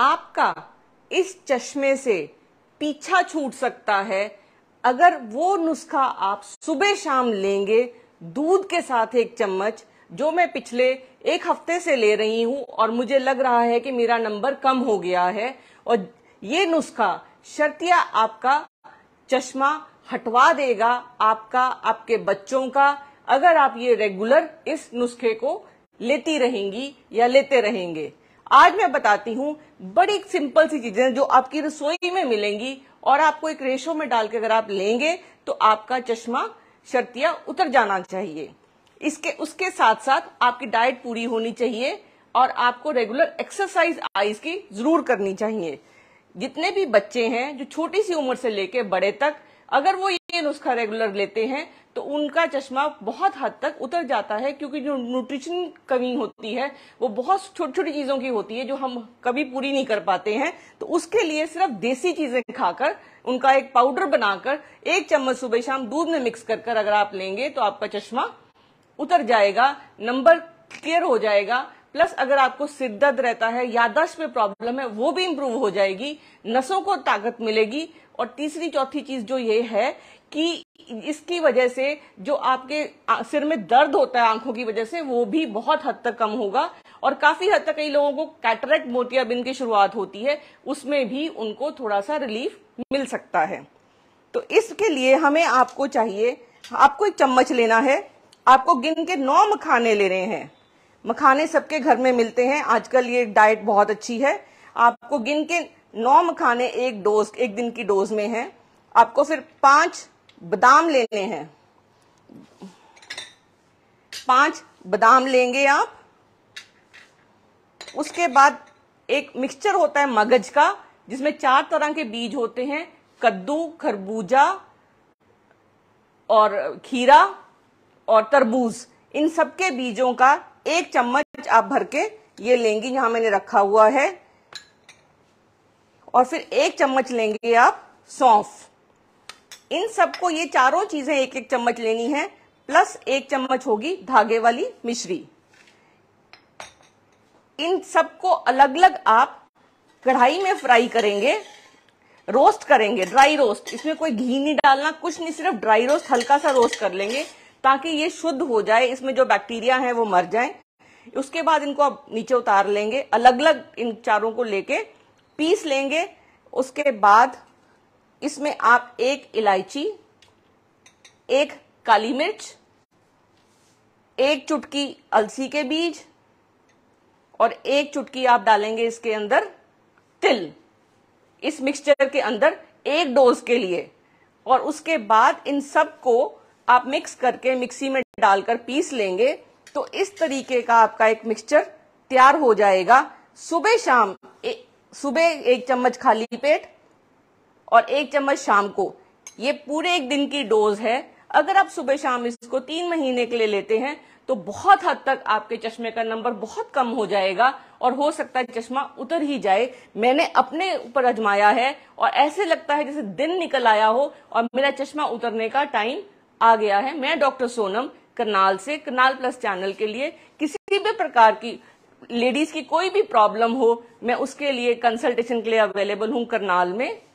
आपका इस चश्मे से पीछा छूट सकता है अगर वो नुस्खा आप सुबह शाम लेंगे दूध के साथ एक चम्मच जो मैं पिछले एक हफ्ते से ले रही हूं और मुझे लग रहा है कि मेरा नंबर कम हो गया है और ये नुस्खा शर्तिया आपका चश्मा हटवा देगा आपका आपके बच्चों का अगर आप ये रेगुलर इस नुस्खे को लेती रहेंगी या लेते रहेंगे आज मैं बताती हूँ बड़ी सिंपल सी चीजें जो आपकी रसोई में मिलेंगी और आपको एक रेशो में डाल के अगर आप लेंगे तो आपका चश्मा शर्तिया उतर जाना चाहिए इसके उसके साथ साथ आपकी डाइट पूरी होनी चाहिए और आपको रेगुलर एक्सरसाइज आइज की जरूर करनी चाहिए जितने भी बच्चे हैं जो छोटी सी उम्र से लेके बड़े तक अगर वो नुस्खा रेगुलर लेते हैं तो उनका चश्मा बहुत हद तक उतर जाता है क्योंकि जो न्यूट्रिशन कमी होती है वो बहुत छोटी छोटी चीजों की होती है जो हम कभी पूरी नहीं कर पाते हैं तो उसके लिए सिर्फ देसी चीजें खाकर उनका एक पाउडर बनाकर एक चम्मच सुबह शाम दूध में मिक्स कर कर अगर आप लेंगे तो आपका चश्मा उतर जाएगा नंबर क्लियर हो जाएगा प्लस अगर आपको सिद्धत रहता है यादाश्त में प्रॉब्लम है वो भी इम्प्रूव हो जाएगी नसों को ताकत मिलेगी और तीसरी चौथी चीज जो ये है कि इसकी वजह से जो आपके सिर में दर्द होता है आंखों की वजह से वो भी बहुत हद तक कम होगा और काफी हद तक कई लोगों को कैटरेक्ट मोतियाबिंद की शुरुआत होती है उसमें भी उनको थोड़ा सा रिलीफ मिल सकता है तो इसके लिए हमें आपको चाहिए आपको एक चम्मच लेना है आपको गिन के नौ मखाने लेने हैं मखाने सबके घर में मिलते हैं आजकल ये डाइट बहुत अच्छी है आपको गिन के नौ मखाने एक डोज एक दिन की डोज में है आपको फिर पांच बादाम लेने हैं पांच बादाम लेंगे आप उसके बाद एक मिक्सचर होता है मगज का जिसमें चार तरह के बीज होते हैं कद्दू खरबूजा और खीरा और तरबूज इन सबके बीजों का एक चम्मच आप भर के ये लेंगी यहां मैंने रखा हुआ है और फिर एक चम्मच लेंगे आप सौंफ इन सबको ये चारों चीजें एक एक चम्मच लेनी है प्लस एक चम्मच होगी धागे वाली मिश्री इन सबको अलग अलग आप कढ़ाई में फ्राई करेंगे रोस्ट करेंगे ड्राई रोस्ट इसमें कोई घी नहीं डालना कुछ नहीं सिर्फ ड्राई रोस्ट हल्का सा रोस्ट कर लेंगे ताकि ये शुद्ध हो जाए इसमें जो बैक्टीरिया है वो मर जाए उसके बाद इनको आप नीचे उतार लेंगे अलग अलग इन चारों को लेके पीस लेंगे उसके बाद इसमें आप एक इलायची एक काली मिर्च एक चुटकी अलसी के बीज और एक चुटकी आप डालेंगे इसके अंदर तिल इस मिक्सचर के अंदर एक डोज के लिए और उसके बाद इन सब को आप मिक्स करके मिक्सी में डालकर पीस लेंगे तो इस तरीके का आपका एक मिक्सचर तैयार हो जाएगा सुबह शाम ए, सुबह एक चम्मच खाली पेट और एक चम्मच शाम को ये पूरे एक दिन की डोज है अगर आप सुबह शाम इसको तीन महीने के लिए लेते हैं तो बहुत हद तक आपके चश्मे का नंबर बहुत कम हो जाएगा और हो सकता है चश्मा उतर ही जाए मैंने अपने ऊपर अजमाया है और ऐसे लगता है जैसे दिन निकल आया हो और मेरा चश्मा उतरने का टाइम आ गया है मैं डॉक्टर सोनम करनाल से करनाल प्लस चैनल के लिए किसी भी प्रकार की लेडीज की कोई भी प्रॉब्लम हो मैं उसके लिए कंसल्टेशन के लिए अवेलेबल हूँ करनाल में